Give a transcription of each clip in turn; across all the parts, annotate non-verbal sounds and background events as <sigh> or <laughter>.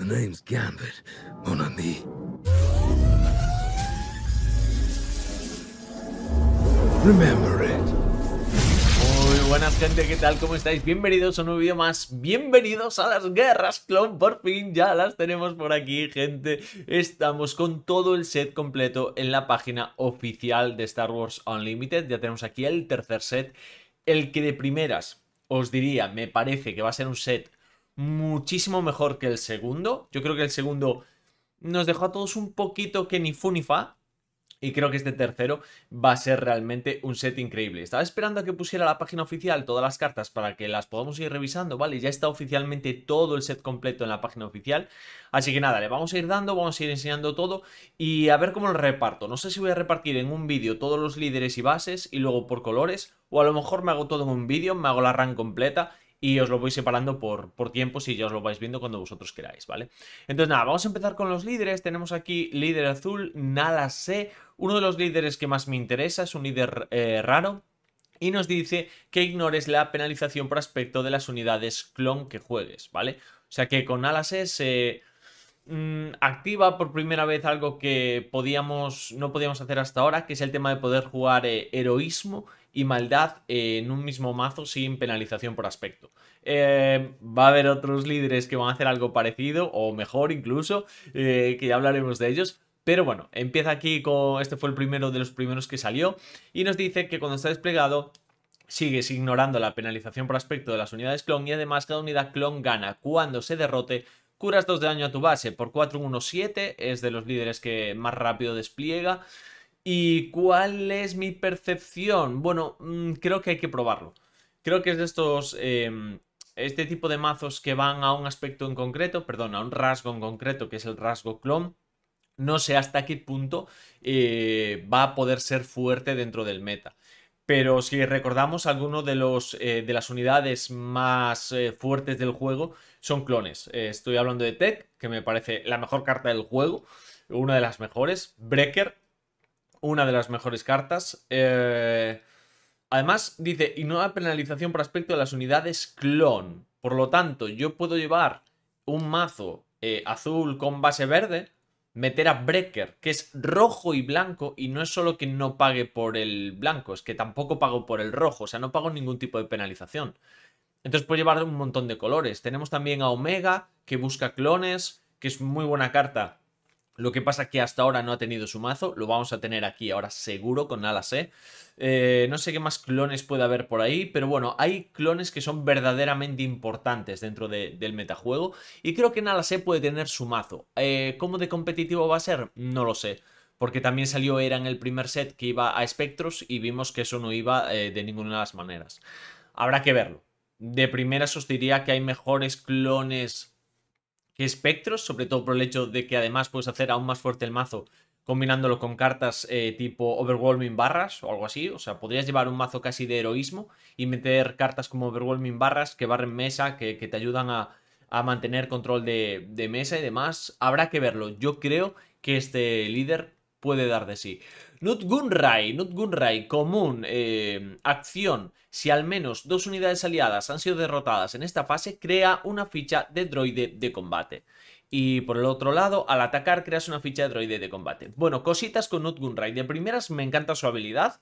The name's Gambit, mon ami. Remember it. Muy buenas gente, ¿qué tal? ¿Cómo estáis? Bienvenidos a un nuevo vídeo más. Bienvenidos a las guerras clon. Por fin ya las tenemos por aquí, gente. Estamos con todo el set completo en la página oficial de Star Wars Unlimited. Ya tenemos aquí el tercer set. El que de primeras os diría, me parece que va a ser un set muchísimo mejor que el segundo. Yo creo que el segundo nos dejó a todos un poquito que ni fu ni fa. Y creo que este tercero va a ser realmente un set increíble. Estaba esperando a que pusiera la página oficial todas las cartas para que las podamos ir revisando, ¿vale? Ya está oficialmente todo el set completo en la página oficial. Así que nada, le vamos a ir dando, vamos a ir enseñando todo y a ver cómo lo reparto. No sé si voy a repartir en un vídeo todos los líderes y bases y luego por colores o a lo mejor me hago todo en un vídeo, me hago la run completa y os lo voy separando por, por tiempos y ya os lo vais viendo cuando vosotros queráis, ¿vale? Entonces nada, vamos a empezar con los líderes. Tenemos aquí líder azul, Nala C. Uno de los líderes que más me interesa, es un líder eh, raro, y nos dice que ignores la penalización por aspecto de las unidades clon que juegues, ¿vale? O sea que con alas se mm, activa por primera vez algo que podíamos, no podíamos hacer hasta ahora, que es el tema de poder jugar eh, heroísmo y Maldad eh, en un mismo mazo sin penalización por aspecto. Eh, va a haber otros líderes que van a hacer algo parecido o mejor incluso, eh, que ya hablaremos de ellos. Pero bueno, empieza aquí con... Este fue el primero de los primeros que salió y nos dice que cuando está desplegado sigues ignorando la penalización por aspecto de las unidades clon y además cada unidad clon gana cuando se derrote curas 2 de daño a tu base por 4-1-7, es de los líderes que más rápido despliega. ¿Y cuál es mi percepción? Bueno, mm, creo que hay que probarlo. Creo que es de estos... Em, este tipo de mazos que van a un aspecto en concreto, perdón, a un rasgo en concreto, que es el rasgo clon, no sé hasta qué punto eh, va a poder ser fuerte dentro del meta. Pero si recordamos, alguno de, los, eh, de las unidades más eh, fuertes del juego son clones. estoy hablando de Tech, que me parece la mejor carta del juego, una de las mejores. Breaker, una de las mejores cartas. Eh, además, dice, y no nueva penalización por aspecto de las unidades clon. Por lo tanto, yo puedo llevar un mazo eh, azul con base verde, meter a Breaker, que es rojo y blanco, y no es solo que no pague por el blanco, es que tampoco pago por el rojo, o sea, no pago ningún tipo de penalización. Entonces puedo llevar un montón de colores. Tenemos también a Omega, que busca clones, que es muy buena carta lo que pasa es que hasta ahora no ha tenido su mazo, lo vamos a tener aquí ahora seguro con alas ¿eh? Eh, no sé qué más clones puede haber por ahí, pero bueno, hay clones que son verdaderamente importantes dentro del metajuego y creo que Nalase ¿eh? puede tener su mazo. ¿Cómo de competitivo va a ser? No lo sé porque también salió Era en el primer set que iba a Spectros. y vimos que eso no iba de ninguna de las maneras. Habrá que verlo. De primera os diría que hay mejores clones espectros, sobre todo por el hecho de que además puedes hacer aún más fuerte el mazo combinándolo con cartas eh, tipo Overwhelming Barras o algo así. O sea, podrías llevar un mazo casi de heroísmo y meter cartas como Overwhelming Barras que barren mesa, que, te ayudan a, mantener control de, de mesa y demás. Habrá que verlo. Yo creo que este líder puede dar de sí. Nutgunray, Nutgunray, común, eh, acción. Si al menos dos unidades aliadas han sido derrotadas en esta fase, crea una ficha de droide de combate. Y por el otro lado, al atacar creas una ficha de droide de combate. Bueno, cositas con Nutgunray. De primeras me encanta su habilidad,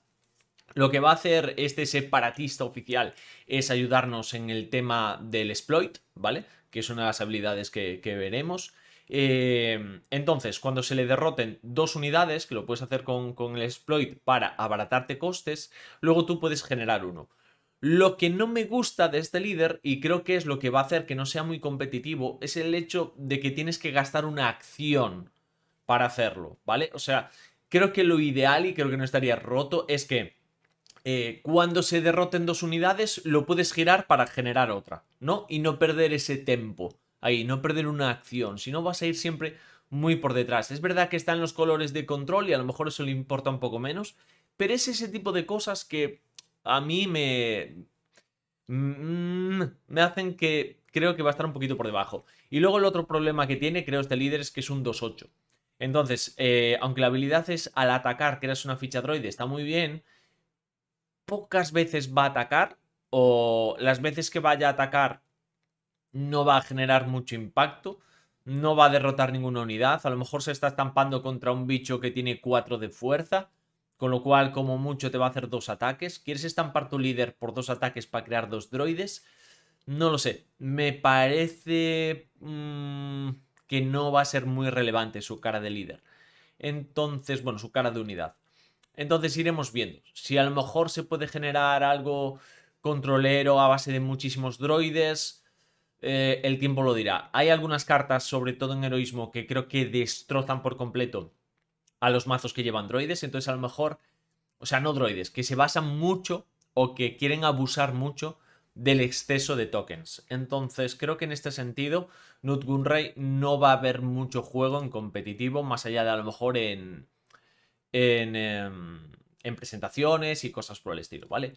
lo que va a hacer este separatista oficial es ayudarnos en el tema del exploit, ¿vale? Que es una de las habilidades que veremos. Em, entonces, cuando se le derroten dos unidades, que lo puedes hacer con, el exploit para abaratarte costes, luego tú puedes generar uno. Lo que no me gusta de este líder, y creo que es lo que va a hacer que no sea muy competitivo, es el hecho de que tienes que gastar una acción para hacerlo, ¿vale? O sea, creo que lo ideal, y creo que no estaría roto, es que eh, cuando se derroten dos unidades, lo puedes girar para generar otra, ¿no? Y no perder ese tiempo ahí, no perder una acción, si no vas a ir siempre muy por detrás. Es verdad que están los colores de control y a lo mejor eso le importa un poco menos, pero es ese tipo de cosas que a mí me... Mm, me hacen que creo que va a estar un poquito por debajo. Y luego el otro problema que tiene, creo, este líder es que es un 2-8. Entonces, eh, aunque la habilidad es al atacar, que eres una ficha droide, está muy bien, pocas veces va a atacar, o las veces que vaya a atacar no va a generar mucho impacto, no va a derrotar ninguna unidad, a lo mejor se está estampando contra un bicho que tiene 4 de fuerza, con lo cual como mucho te va a hacer dos ataques. ¿Quieres estampar tu líder por dos ataques para crear dos droides? No lo sé, me parece mm, que no va a ser muy relevante su cara de líder. Entonces, bueno, su cara de unidad. Entonces iremos viendo. Si a lo mejor se puede generar algo controlero a base de muchísimos droides, eh, el tiempo lo dirá. Hay algunas cartas, sobre todo en heroísmo, que creo que destrozan por completo a los mazos que llevan droides. Entonces, a lo mejor, o sea, no droides, que se basan mucho o que quieren abusar mucho del exceso de tokens. Entonces, creo que en este sentido, Nutgunray no va a haber mucho juego en competitivo, más allá de a lo mejor en, en, en, em, en presentaciones y cosas por el estilo, ¿vale?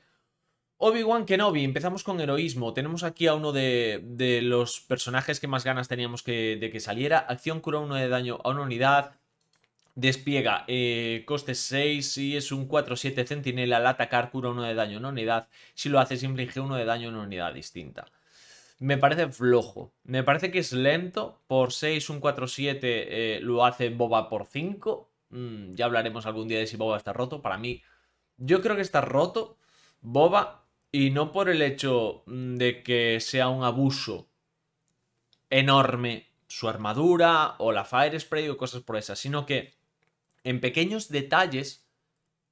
Obi-Wan Kenobi, empezamos con heroísmo. Tenemos aquí a uno de, los personajes que más ganas teníamos de que saliera. Acción cura uno de daño a una unidad. Despiega. Eh, coste 6, Y es un 4-7 centinela, al atacar cura uno de daño a una unidad. Si lo haces, inflige uno de daño a una unidad distinta. Me parece flojo. Me parece que es lento. Por 6, un 4-7 eh, lo hace Boba por 5. Mm, ya hablaremos algún día de si Boba está roto. Para mí, yo creo que está roto. Boba, y no por el hecho mm, de que sea un abuso enorme su armadura o la Fire Spray o cosas por esas, sino que en pequeños detalles,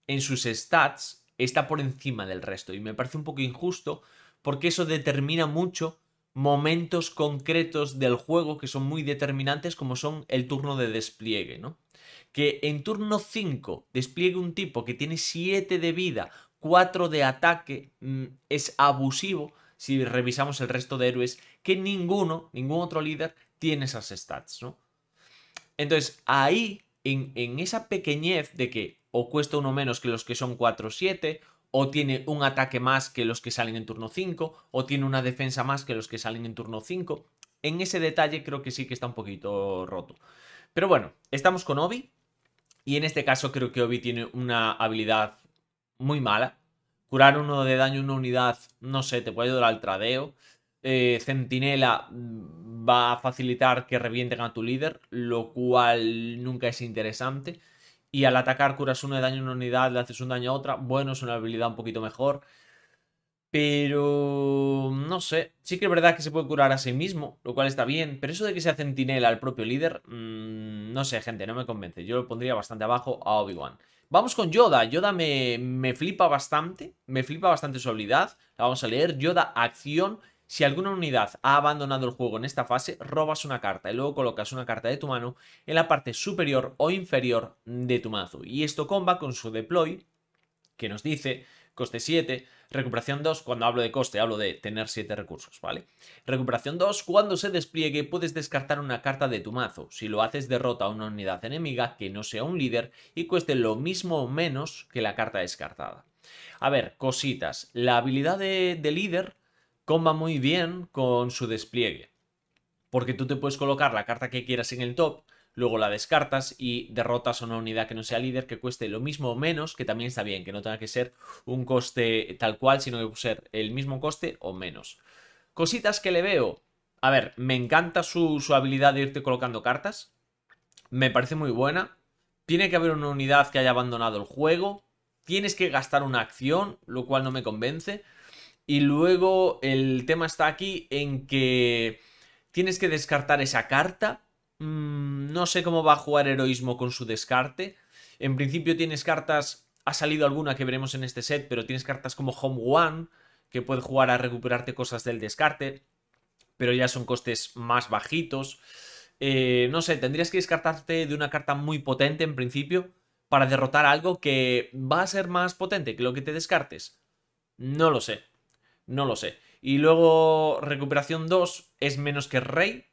en sus stats, está por encima del resto. Y me parece un poco injusto porque eso determina mucho momentos concretos del juego que son muy determinantes como son el turno de despliegue, ¿no? Que en turno 5 despliegue un tipo que tiene 7 de vida 4 de ataque mm, es abusivo si revisamos el resto de héroes, que ninguno, ningún otro líder tiene esas stats, ¿no? Entonces, ahí, en, en esa pequeñez de que o cuesta uno menos que los que son 4-7, o tiene un ataque más que los que salen en turno 5, o tiene una defensa más que los que salen en turno 5. En ese detalle creo que sí que está un poquito roto. Pero bueno, estamos con Obi, y en este caso creo que Obi tiene una habilidad muy mala. Curar uno de daño una unidad, no sé, te puede ayudar al tradeo. Eh, centinela mm, va a facilitar que revienten a tu líder, lo cual nunca es interesante. Y al atacar curas uno de daño a una unidad, le haces un daño a otra. Bueno, es una habilidad un poquito mejor. Pero no sé, sí que es verdad que se puede curar a sí mismo, lo cual está bien, pero eso de que sea centinela al propio líder, mm, no sé, gente, no me convence. Yo lo pondría bastante abajo a Obi-Wan. Vamos con Yoda. Yoda me, me flipa bastante. Me flipa bastante su habilidad. La vamos a leer. Yoda, acción. Si alguna unidad ha abandonado el juego en esta fase, robas una carta y luego colocas una carta de tu mano en la parte superior o inferior de tu mazo. Y esto comba con su deploy, que nos dice coste 7, recuperación 2, cuando hablo de coste hablo de tener 7 recursos, ¿vale? Recuperación 2, cuando se despliegue puedes descartar una carta de tu mazo, si lo haces derrota a una unidad enemiga que no sea un líder y cueste lo mismo o menos que la carta descartada. A ver, cositas, la habilidad de, de líder comba muy bien con su despliegue, porque tú te puedes colocar la carta que quieras en el top, luego la descartas y derrotas a una unidad que no sea líder, que cueste lo mismo o menos, que también está bien, que no tenga que ser un coste tal cual, sino que puede ser el mismo coste o menos. Cositas que le veo. A ver, me encanta su, su habilidad de irte colocando cartas. Me parece muy buena. Tiene que haber una unidad que haya abandonado el juego. Tienes que gastar una acción, lo cual no me convence. Y luego el tema está aquí en que tienes que descartar esa carta Mm, no sé cómo va a jugar Heroísmo con su descarte. En principio tienes cartas... Ha salido alguna que veremos en este set, pero tienes cartas como Home One, que puede jugar a recuperarte cosas del descarte, pero ya son costes más bajitos. Eh, no sé, tendrías que descartarte de una carta muy potente en principio para derrotar algo que va a ser más potente que lo que te descartes. No lo sé, no lo sé. Y luego recuperación 2 es menos que rey,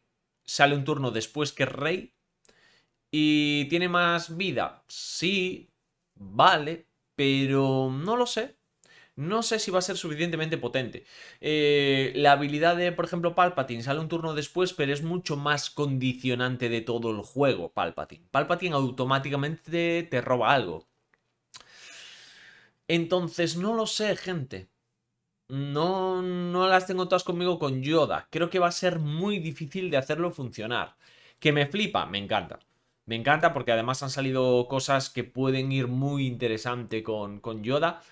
sale un turno después que rey. ¿Y tiene más vida? Sí, vale, pero no lo sé. No sé si va a ser suficientemente potente. Eh, la habilidad de, por ejemplo, Palpatine sale un turno después, pero es mucho más condicionante de todo el juego, Palpatine. Palpatine automáticamente te roba algo. Entonces, no lo sé, gente. No, no las tengo todas conmigo con Yoda. Creo que va a ser muy difícil de hacerlo funcionar. Que me flipa, me encanta. Me encanta porque además han salido cosas que pueden ir muy interesante con, Yoda.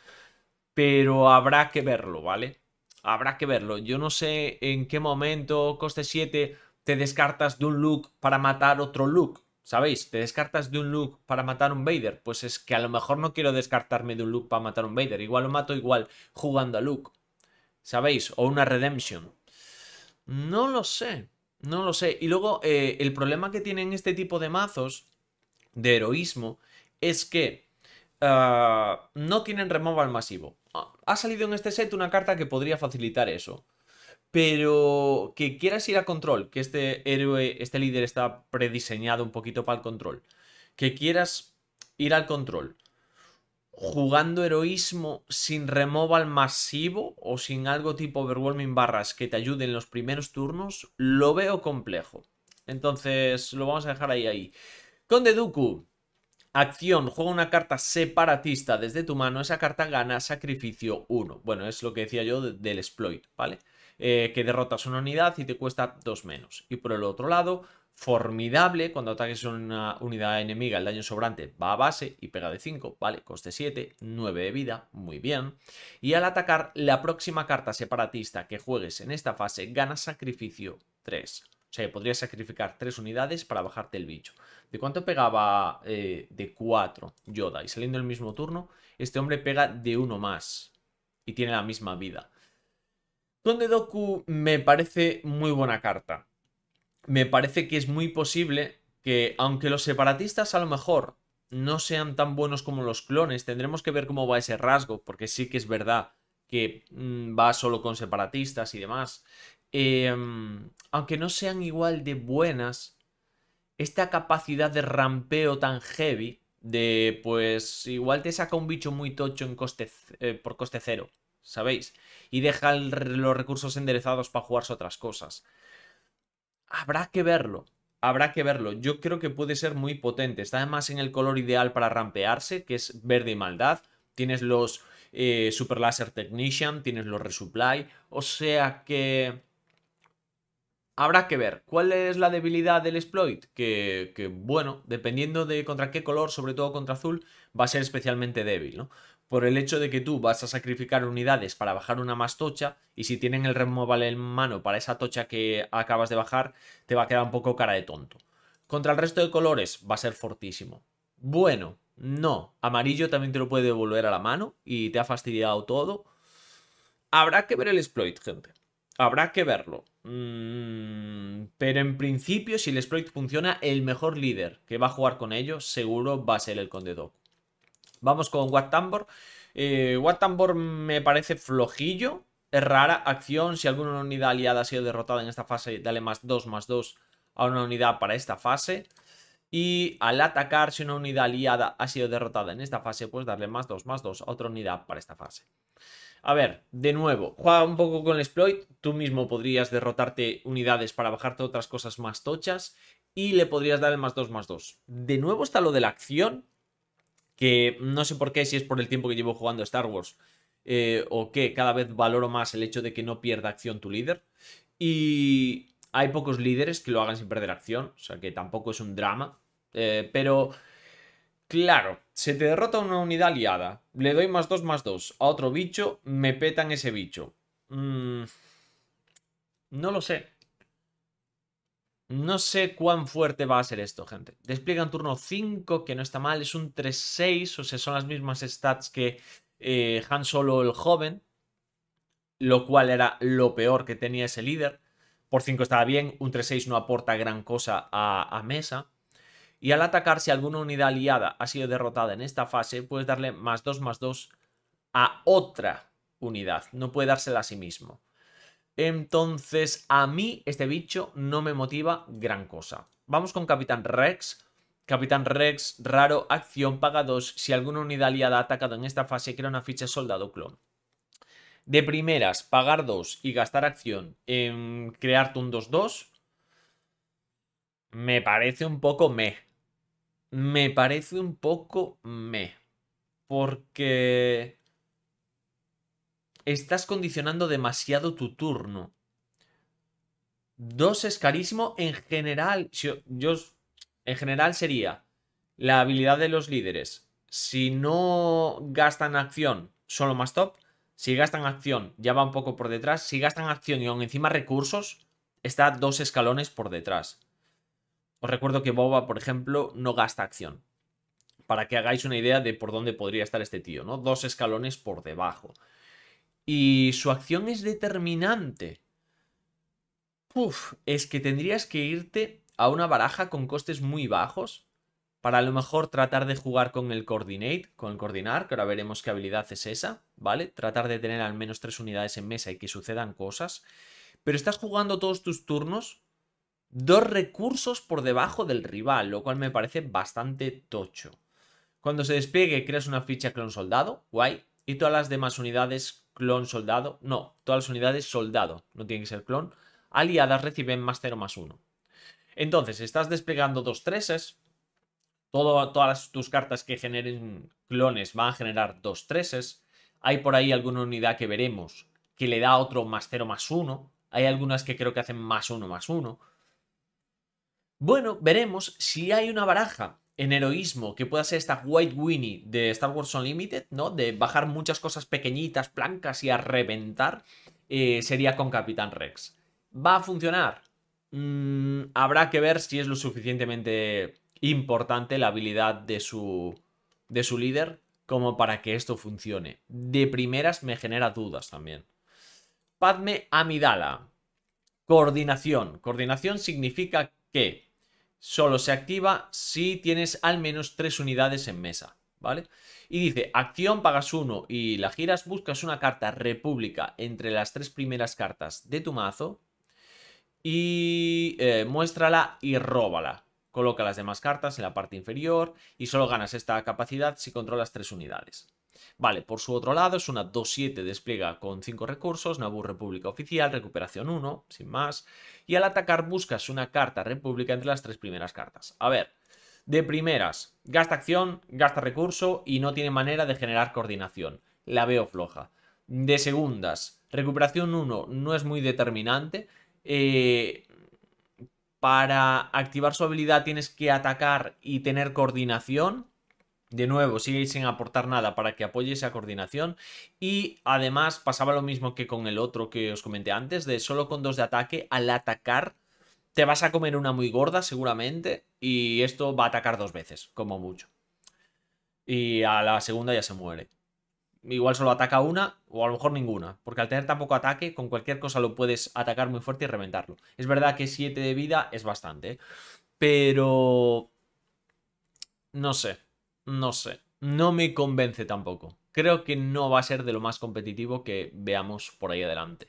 Pero habrá que verlo, ¿vale? Habrá que verlo. Yo no sé en qué momento, coste 7, te descartas de un look para matar otro look. ¿Sabéis? ¿Te descartas de un look para matar un Vader? Pues es que a lo mejor no quiero descartarme de un look para matar un Vader. Igual lo mato igual jugando a Luke. ¿sabéis? O una redemption. No lo sé, no lo sé. Y luego eh, el problema que tienen este tipo de mazos de heroísmo es que ah, no tienen removal masivo. Ha salido en este set una carta que podría facilitar eso. Pero que quieras ir a control, que este héroe, este líder está prediseñado un poquito para el control. Que quieras ir al control jugando heroísmo sin removal masivo o sin algo tipo overwhelming barras que te ayude en los primeros turnos, lo veo complejo. Entonces lo vamos a dejar ahí, ahí. Conde Dooku. Acción, juega una carta separatista desde tu mano, esa carta gana sacrificio 1. Bueno, es lo que decía yo del exploit, ¿vale? Eh, que derrotas una unidad y te cuesta 2 menos. Y por el otro lado, formidable. Cuando ataques una unidad enemiga, el daño sobrante va a base y pega de 5, vale, coste 7, 9 de vida, muy bien. Y al atacar, la próxima carta separatista que juegues en esta fase gana sacrificio 3. O sea, podrías sacrificar 3 unidades para bajarte el bicho. ¿De cuánto pegaba eh, de 4 Yoda? Y saliendo el mismo turno, este hombre pega de uno más y tiene la misma vida. Donde Doku me parece muy buena carta me parece que es muy posible que, aunque los separatistas a lo mejor no sean tan buenos como los clones, tendremos que ver cómo va ese rasgo, porque sí que es verdad que mm, va solo con separatistas y demás. Em, aunque no sean igual de buenas, esta capacidad de rampeo tan heavy, de pues igual te saca un bicho muy tocho en coste, eh, por coste cero, ¿sabéis? Y deja los recursos enderezados para jugarse otras cosas habrá que verlo. Habrá que verlo. Yo creo que puede ser muy potente. Está además en el color ideal para rampearse, que es verde y maldad. Tienes los eh, Super Laser Technician, tienes los Resupply. O sea que... Habrá que ver. ¿Cuál es la debilidad del exploit? Que, que, bueno, dependiendo de contra qué color, sobre todo contra azul, va a ser especialmente débil, ¿no? por el hecho de que tú vas a sacrificar unidades para bajar una más tocha y si tienen el removal en mano para esa tocha que acabas de bajar, te va a quedar un poco cara de tonto. Contra el resto de colores va a ser fortísimo. Bueno, no, amarillo también te lo puede devolver a la mano y te ha fastidiado todo. Habrá que ver el exploit, gente. Habrá que verlo. Mm, pero en principio, si el exploit funciona, el mejor líder que va a jugar con ello seguro va a ser el Conde Doku. Vamos con Wat Tambor. Eh, Wat Tambor me parece flojillo. Es rara acción. Si alguna unidad aliada ha sido derrotada en esta fase, dale más 2, más 2 a una unidad para esta fase. Y al atacar, si una unidad aliada ha sido derrotada en esta fase, pues darle más 2, más 2 a otra unidad para esta fase. A ver, de nuevo, juega un poco con el exploit. Tú mismo podrías derrotarte unidades para bajarte otras cosas más tochas. Y le podrías dar más 2, más 2. De nuevo está lo de la acción que no sé por qué, si es por el tiempo que llevo jugando Star Wars eh, o que cada vez valoro más el hecho de que no pierda acción tu líder. Y hay pocos líderes que lo hagan sin perder acción, o sea que tampoco es un drama. Eh, pero, claro, se te derrota una unidad aliada, le doy más dos, más dos, a otro bicho, me petan ese bicho. Mm, no lo sé. No sé cuán fuerte va a ser esto, gente. Despliega un turno 5, que no está mal. Es un 3-6, o sea, son las mismas stats que eh, Han Solo el joven. Lo cual era lo peor que tenía ese líder. Por 5 estaba bien, un 3-6 no aporta gran cosa a, a mesa. Y al atacar, si alguna unidad aliada ha sido derrotada en esta fase, puedes darle más 2 más 2 a otra unidad. No puede dársela a sí mismo. Entonces, a mí este bicho no me motiva gran cosa. Vamos con Capitán Rex. Capitán Rex, raro, acción, paga 2. Si alguna unidad aliada ha atacado en esta fase, crea una ficha soldado clon. De primeras, pagar 2 y gastar acción en crearte un 2-2. Me parece un poco me. Me parece un poco me. Porque Estás condicionando demasiado tu turno. Dos es carísimo en general. Yo, en general sería la habilidad de los líderes. Si no gastan acción, solo más top. Si gastan acción, ya va un poco por detrás. Si gastan acción y aún encima recursos, está dos escalones por detrás. Os recuerdo que Boba, por ejemplo, no gasta acción. Para que hagáis una idea de por dónde podría estar este tío, ¿no? Dos escalones por debajo y su acción es determinante. Uf, es que tendrías que irte a una baraja con costes muy bajos para a lo mejor tratar de jugar con el coordinate, con el coordinar, que ahora veremos qué habilidad es esa, ¿vale? Tratar de tener al menos tres unidades en mesa y que sucedan cosas. Pero estás jugando todos tus turnos dos recursos por debajo del rival, lo cual me parece bastante tocho. Cuando se despliegue, creas una ficha clon soldado, guay, y todas las demás unidades clon soldado, no, todas las unidades soldado, no tiene que ser clon, aliadas reciben más 0 más 1. Entonces, estás desplegando dos treses, todo, todas tus cartas que generen clones van a generar dos treses, hay por ahí alguna unidad que veremos que le da otro más 0 más 1, hay algunas que creo que hacen más 1 más 1. Bueno, veremos si hay una baraja en heroísmo que pueda ser esta White Winnie de Star Wars Unlimited, ¿no? De bajar muchas cosas pequeñitas, blancas y a reventar, eh, sería con Capitán Rex. ¿Va a funcionar? Mm, habrá que ver si es lo suficientemente importante la habilidad de su, de su líder como para que esto funcione. De primeras me genera dudas también. Padme Amidala. Coordinación. Coordinación significa que solo se activa si tienes al menos tres unidades en mesa, ¿vale? Y dice, acción, pagas uno y la giras, buscas una carta república entre las tres primeras cartas de tu mazo y eh, muéstrala y róbala. Coloca las demás cartas en la parte inferior y solo ganas esta capacidad si controlas tres unidades. Vale, por su otro lado es una 2-7 despliega con 5 recursos, Nabu República Oficial, Recuperación 1, sin más. Y al atacar buscas una carta República entre las tres primeras cartas. A ver, de primeras, gasta acción, gasta recurso y no tiene manera de generar coordinación. La veo floja. De segundas, Recuperación 1 no es muy determinante. Eh, para activar su habilidad tienes que atacar y tener coordinación. De nuevo, sigue sin aportar nada para que apoye esa coordinación. Y además pasaba lo mismo que con el otro que os comenté antes, de solo con dos de ataque, al atacar te vas a comer una muy gorda seguramente y esto va a atacar dos veces, como mucho. Y a la segunda ya se muere igual solo ataca una o a lo mejor ninguna, porque al tener tan poco ataque, con cualquier cosa lo puedes atacar muy fuerte y reventarlo. Es verdad que 7 de vida es bastante, pero... No sé, no sé, no me convence tampoco. Creo que no va a ser de lo más competitivo que veamos por ahí adelante.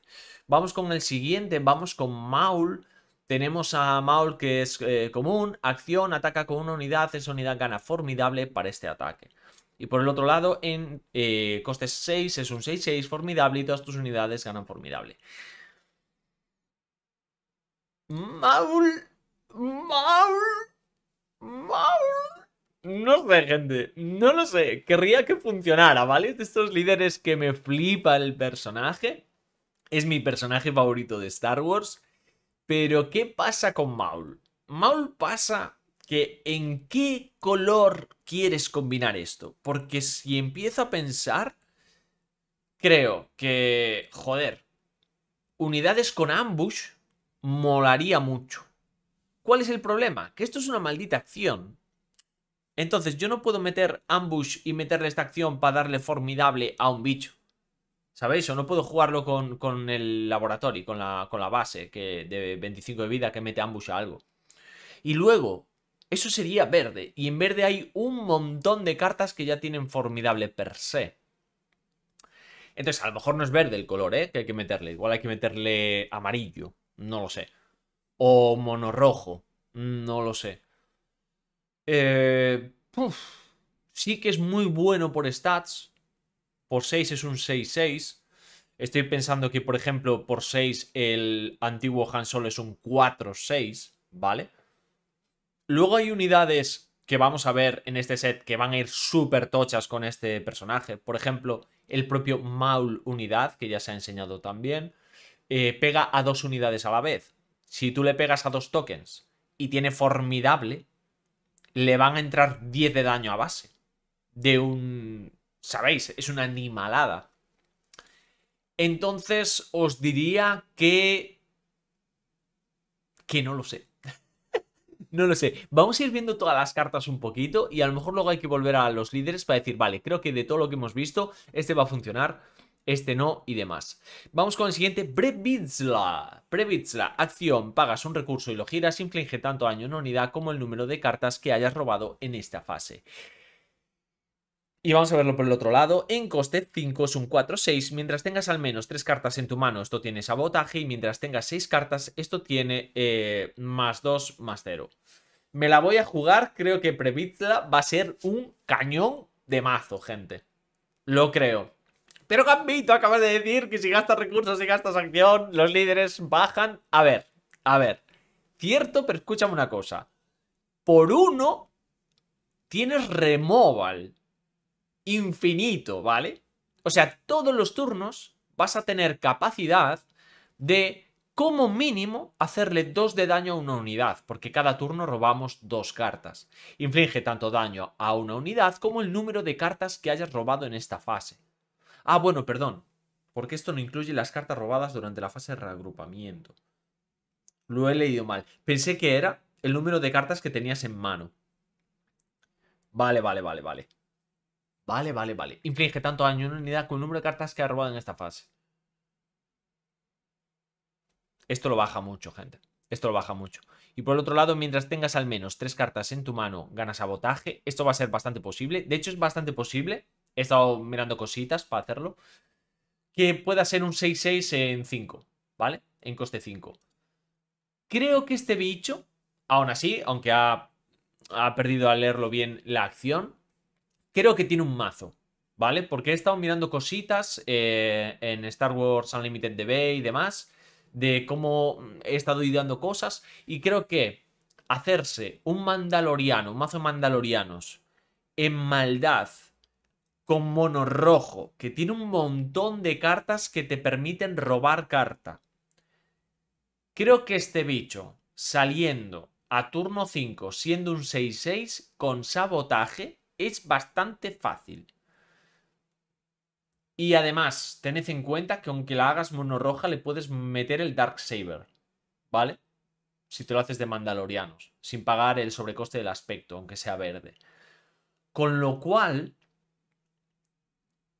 Vamos con el siguiente, vamos con Maul. Tenemos a Maul que es eh, común, acción, ataca con una unidad, esa unidad gana formidable para este ataque. Y por el otro lado, en eh, costes 6 es un 6-6 formidable y todas tus unidades ganan formidable. Maul. Maul. Maul. No sé, gente. No lo sé. Querría que funcionara, ¿vale? De estos líderes que me flipa el personaje. Es mi personaje favorito de Star Wars. Pero, ¿qué pasa con Maul? Maul pasa que en qué color quieres combinar esto. Porque si empiezo a pensar, creo que, joder, unidades con ambush molaría mucho. ¿Cuál es el problema? Que esto es una maldita acción. Entonces yo no puedo meter ambush y meterle esta acción para darle formidable a un bicho. ¿Sabéis? O no puedo jugarlo con, el laboratorio, con la, base que, de 25 de vida que mete ambush a algo. Y luego, eso sería verde. Y en verde hay un montón de cartas que ya tienen formidable per se. Entonces, a lo mejor no es verde el color, ¿eh? Que hay que meterle. Igual hay que meterle amarillo. No lo sé. O monorrojo. No lo sé. Eh, sí que es muy bueno por stats. Por 6 es un 6-6. Estoy pensando que, por ejemplo, por 6 el antiguo Han Solo es un 4-6, ¿vale? Luego hay unidades que vamos a ver en este set que van a ir súper tochas con este personaje. Por ejemplo, el propio Maul unidad, que ya se ha enseñado también, eh, pega a dos unidades a la vez. Si tú le pegas a dos tokens y tiene formidable, le van a entrar 10 de daño a base. De un... ¿Sabéis? Es una animalada. Entonces os diría que... Que no lo sé. No lo sé. Vamos a ir viendo todas las cartas un poquito y a lo mejor luego hay que volver a los líderes para decir, vale, creo que de todo lo que hemos visto, este va a funcionar este no y demás. Vamos con el siguiente, Brevitzla. Brevitzla, acción, pagas un recurso y lo giras, inflige tanto daño en unidad como el número de cartas que hayas robado en esta fase. Y vamos a verlo por el otro lado. En coste 5 es un 4-6. Mientras tengas al menos 3 cartas en tu mano, esto tiene sabotaje. Y mientras tengas 6 cartas, esto tiene eh, más 2, más 0. Me la voy a jugar, creo que Previtla va a ser un cañón de mazo, gente. Lo creo. Pero Gambito acabas de decir que si gastas recursos, y gastas acción, los líderes bajan. A ver, a ver. Cierto, pero escúchame una cosa. Por uno, tienes removal infinito, ¿vale? O sea, todos los turnos vas a tener capacidad de como mínimo hacerle 2 de daño a una unidad, porque cada turno robamos dos cartas. Inflige tanto daño a una unidad como el número de cartas que hayas robado en esta fase. Ah, bueno, perdón, porque esto no incluye las cartas robadas durante la fase de reagrupamiento. Lo he leído mal. Pensé que era el número de cartas que tenías en mano. Vale, vale, vale, vale. Vale, vale, vale. Inflige tanto daño a una unidad como el número de cartas que ha robado en esta fase. Esto lo baja mucho, gente. Esto lo baja mucho. Y por el otro lado, mientras tengas al menos tres cartas en tu mano, ganas sabotaje. Esto va a ser bastante posible. De hecho, es bastante posible. He estado mirando cositas para hacerlo. Que pueda ser un 6-6 en 5, ¿vale? En coste 5. Creo que este bicho, aún así, aunque ha, perdido al leerlo bien la acción, creo que tiene un mazo. ¿vale? Porque he estado mirando cositas eh, en Star Wars Unlimited DB y demás de cómo he estado ideando cosas y creo que hacerse un mandaloriano, un mazo mandalorianos en maldad con mono rojo, que tiene un montón de cartas que te permiten robar carta. Creo que este bicho saliendo a turno 5 siendo un 6-6 con sabotaje es bastante fácil. Y además, tened en cuenta que aunque la hagas mono roja le puedes meter el Dark Saber, ¿vale? Si te lo haces de Mandalorianos, sin pagar el sobrecoste del aspecto, aunque sea verde. Con lo cual,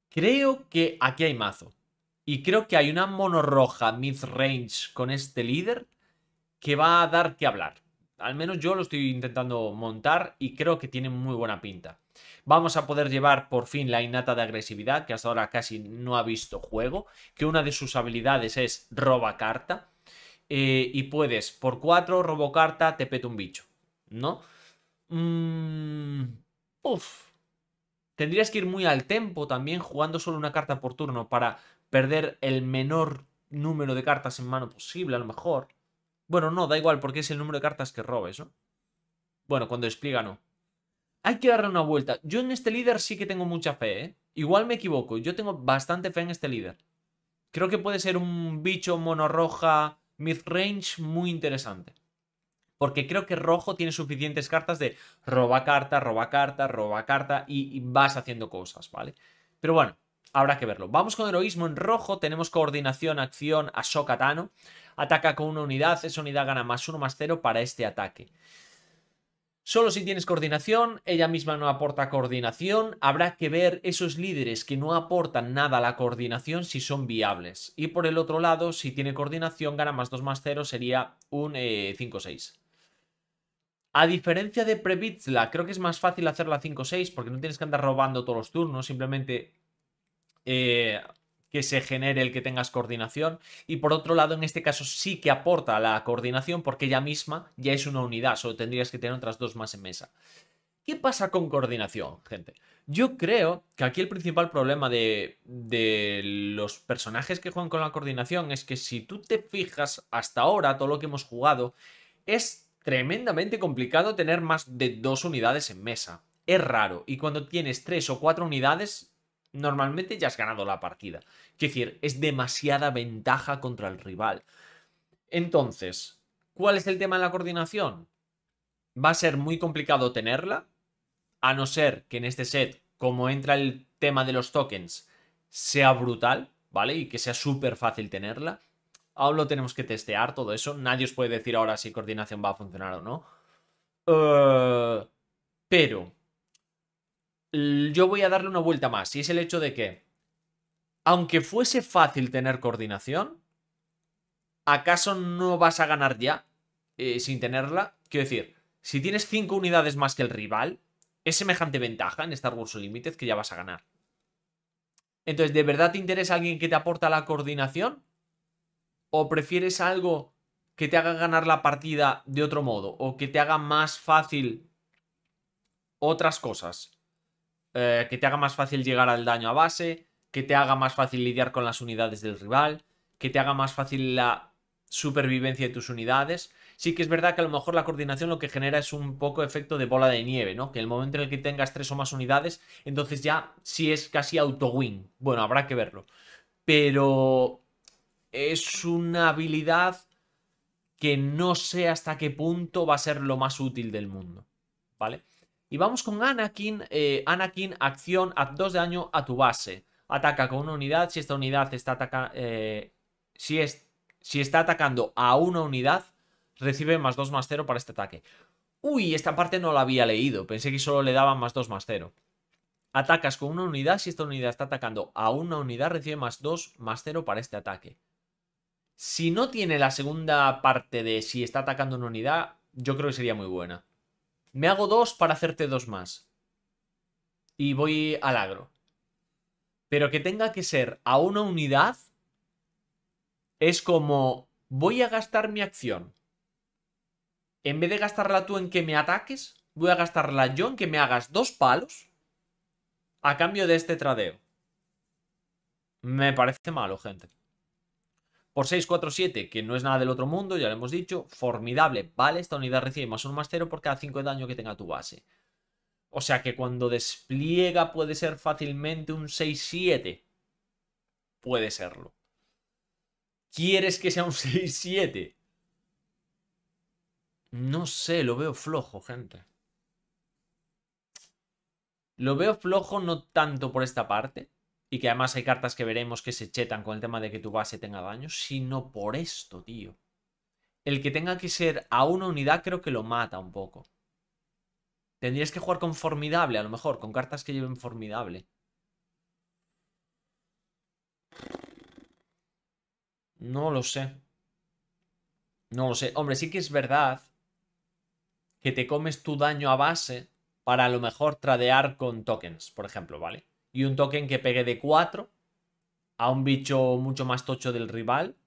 creo que aquí hay mazo. Y creo que hay una monorroja mid-range con este líder que va a dar que hablar al menos yo lo estoy intentando montar y creo que tiene muy buena pinta. Vamos a poder llevar por fin la innata de agresividad, que hasta ahora casi no ha visto juego, que una de sus habilidades es roba carta. Eh, y puedes, por 4, robo carta, te peto un bicho, ¿no? Mmm. uf. Tendrías que ir muy al tempo también, jugando solo una carta por turno para perder el menor número de cartas en mano posible, a lo mejor. Bueno, no, da igual, porque es el número de cartas que robes, ¿no? Bueno, cuando explica, no. Hay que darle una vuelta. Yo en este líder sí que tengo mucha fe, ¿eh? Igual me equivoco, yo tengo bastante fe en este líder. Creo que puede ser un bicho mono roja muy interesante. Porque creo que rojo tiene suficientes cartas de roba carta, roba carta, roba carta y vas haciendo cosas, ¿vale? Pero bueno, habrá que verlo. Vamos con heroísmo en rojo, tenemos coordinación, acción, a Tano. Ataca con una unidad, esa unidad gana más 1 más 0 para este ataque. Solo si tienes coordinación, ella misma no aporta coordinación, habrá que ver esos líderes que no aportan nada a la coordinación si son viables. Y por el otro lado, si tiene coordinación, gana más 2 más 0, sería un 5-6. Eh, a diferencia de Previtzla, creo que es más fácil hacerla 5-6 porque no tienes que andar robando todos los turnos, simplemente eh, que se genere el que tengas coordinación. Y por otro lado, en este caso sí que aporta la coordinación porque ella misma ya es una unidad, solo tendrías que tener otras dos más en mesa. ¿Qué pasa con coordinación, gente? Yo creo que aquí el principal problema de, de, los personajes que juegan con la coordinación es que si tú te fijas hasta ahora todo lo que hemos jugado, es tremendamente complicado tener más de dos unidades en mesa. Es raro. Y cuando tienes tres o cuatro unidades, normalmente ya has ganado la partida. Es decir, es demasiada ventaja contra el rival. Entonces, ¿cuál es el tema de la coordinación? Va a ser muy complicado tenerla, a no ser que en este set, como entra el tema de los tokens, sea brutal, ¿vale? Y que sea súper fácil tenerla. Ahora lo tenemos que testear, todo eso. Nadie os puede decir ahora si coordinación va a funcionar o no. Eh, pero yo voy a darle una vuelta más, y es el hecho de que, aunque fuese fácil tener coordinación, ¿acaso no vas a ganar ya eh, sin tenerla? Quiero decir, si tienes 5 unidades más que el rival, es semejante ventaja en Star Wars Unlimited que ya vas a ganar. Entonces, ¿de verdad te interesa alguien que te aporta la coordinación? ¿O prefieres algo que te haga ganar la partida de otro modo? ¿O que te haga más fácil otras cosas? Eh, que te haga más fácil llegar al daño a base, que te haga más fácil lidiar con las unidades del rival, que te haga más fácil la supervivencia de tus unidades. Sí que es verdad que a lo mejor la coordinación lo que genera es un poco efecto de bola de nieve, ¿no? Que el momento en el que tengas tres o más unidades, entonces ya sí es casi auto-win. Bueno, habrá que verlo. Pero es una habilidad que no sé hasta qué punto va a ser lo más útil del mundo, ¿vale? Y vamos con Anakin. Eh, Anakin, acción, a 2 de daño a tu base. Ataca con una unidad. Si esta unidad está atacando. Eh, si, es, si está atacando a una unidad, recibe más 2 más 0 para este ataque. Uy, esta parte no la había leído. Pensé que solo le daban más 2 más 0. Atacas con una unidad. Si esta unidad está atacando a una unidad, recibe más 2 más 0 para este ataque. Si no tiene la segunda parte de si está atacando una unidad, yo creo que sería muy buena. Me hago dos para hacerte dos más. Y voy al agro. Pero que tenga que ser a una unidad es como voy a gastar mi acción. En vez de gastarla tú en que me ataques, voy a gastarla yo en que me hagas dos palos a cambio de este tradeo. Me parece malo, gente. Por 647, que no es nada del otro mundo, ya lo hemos dicho, formidable, ¿vale? Esta unidad recibe más 1 más 0 por cada 5 de daño que tenga tu base. O sea que cuando despliega puede ser fácilmente un 6-7. Puede serlo. ¿Quieres que sea un 6-7? <laughs> No sé, lo veo flojo, gente. Lo veo flojo no tanto por esta parte, y que además hay cartas que veremos que se chetan con el tema de que tu base tenga daño, sino por esto, tío. El que tenga que ser a una unidad creo que lo mata un poco. Tendrías que jugar con formidable, a lo mejor, con cartas que lleven formidable. No lo sé. No lo sé. Hombre, sí que es verdad que te comes tu daño a base para a lo mejor tradear con tokens, por ejemplo, ¿vale? y un token que pegue de 4 a un bicho mucho más tocho del rival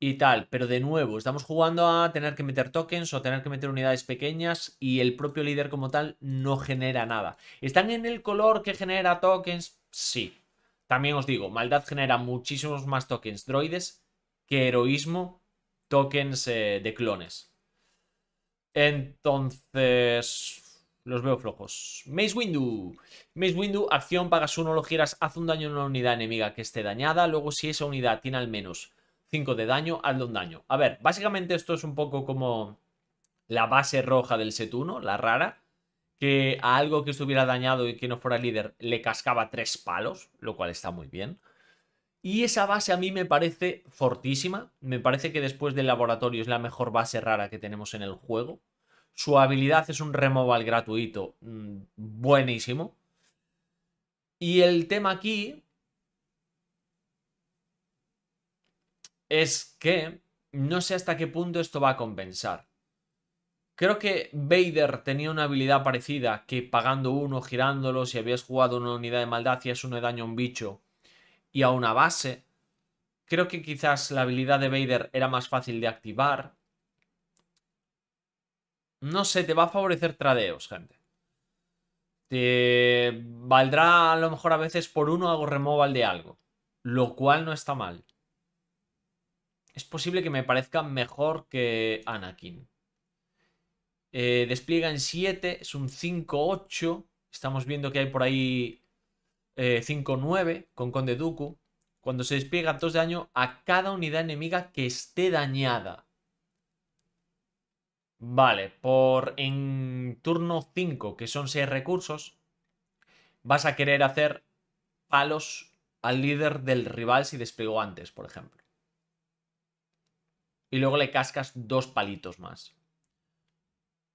y tal. Pero de nuevo, estamos jugando a tener que meter tokens o tener que meter unidades pequeñas y el propio líder como tal no genera nada. ¿Están en el color que genera tokens? Sí. También os digo, maldad genera muchísimos más tokens droides que heroísmo tokens eh, de clones. Entonces, los veo flojos. Maze Windu. Maze Windu, acción, pagas uno, lo giras, haz un daño a una unidad enemiga que esté dañada. Luego, si esa unidad tiene al menos 5 de daño, hazle un daño. A ver, básicamente esto es un poco como la base roja del Setuno, la rara. Que a algo que estuviera dañado y que no fuera líder le cascaba tres palos, lo cual está muy bien. Y esa base a mí me parece fortísima. Me parece que después del laboratorio es la mejor base rara que tenemos en el juego. Su habilidad es un removal gratuito. Mm, buenísimo. Y el tema aquí es que no sé hasta qué punto esto va a compensar. Creo que Vader tenía una habilidad parecida, que pagando uno, girándolo, si habías jugado una unidad de maldad, hacías uno de daño a un bicho y a una base. Creo que quizás la habilidad de Vader era más fácil de activar. No sé, te va a favorecer tradeos, gente. Te valdrá a lo mejor a veces por uno hago removal de algo. Lo cual no está mal. Es posible que me parezca mejor que Anakin. Eh, despliega en 7, es un 5-8. Estamos viendo que hay por ahí 5-9 eh, con Conde Dooku. Cuando se despliega 2 de daño a cada unidad enemiga que esté dañada. Vale, por en turno 5, que son 6 recursos, vas a querer hacer palos al líder del rival si despegó antes, por ejemplo. Y luego le cascas dos palitos más.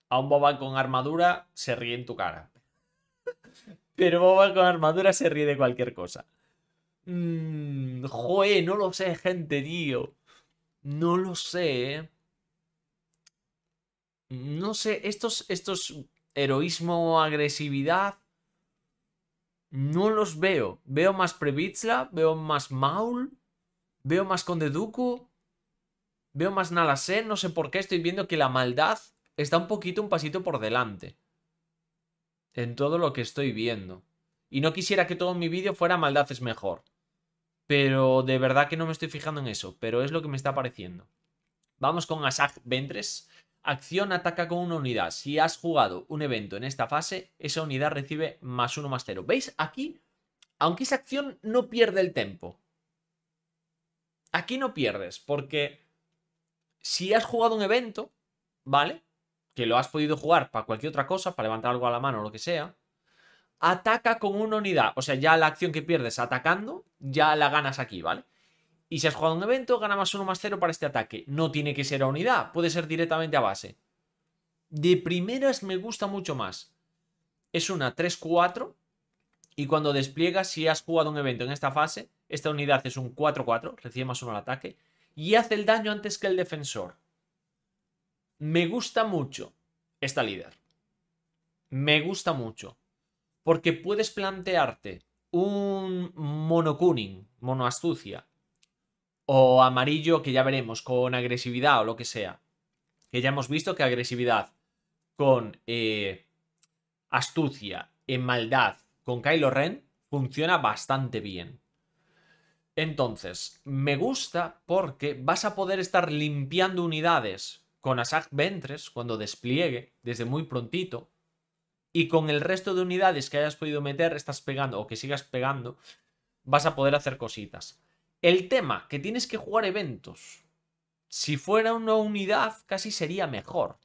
A un boba con armadura se ríe en tu cara. <laughs> Pero boba con armadura se ríe de cualquier cosa. Mm, no lo sé, gente, tío. No lo sé, eh. Mm, no sé, estos, estos heroísmo agresividad no los veo. Veo más Previtzla, veo más Maul, veo más Conde Duku, veo más Nalase. no sé por qué estoy viendo que la maldad está un poquito un pasito por delante. En todo lo que estoy viendo. Y no quisiera que todo mi vídeo fuera maldad es mejor. Pero de verdad que no me estoy fijando en eso, pero es lo que me está pareciendo. Vamos con Asag Ventres. Acción ataca con una unidad. Si has jugado un evento en esta fase, esa unidad recibe más uno más cero ¿Veis? Aquí, aunque esa acción no pierde el tempo. Aquí no pierdes, porque si has jugado un evento, ¿vale? Que lo has podido jugar para cualquier otra cosa, para levantar algo a la mano o lo que sea. Ataca con una unidad. O sea, ya la acción que pierdes atacando, ya la ganas aquí, ¿vale? Y si has jugado un evento, gana más uno más 0 para este ataque. No tiene que ser a unidad, puede ser directamente a base. De primeras me gusta mucho más. Es una 3-4. Y cuando despliegas, si has jugado un evento en esta fase, esta unidad es un 4-4, recibe más uno al ataque. Y hace el daño antes que el defensor. Me gusta mucho esta líder. Me gusta mucho. Porque puedes plantearte un mono monoastucia, o amarillo, que ya veremos, con agresividad o lo que sea. Que ya hemos visto que agresividad con eh, astucia, en maldad, con Kylo Ren, funciona bastante bien. Entonces, me gusta porque vas a poder estar limpiando unidades con Asag Ventres cuando despliegue, desde muy prontito, y con el resto de unidades que hayas podido meter, estás pegando o que sigas pegando, vas a poder hacer cositas. El tema, que tienes que jugar eventos. Si fuera una unidad, casi sería mejor.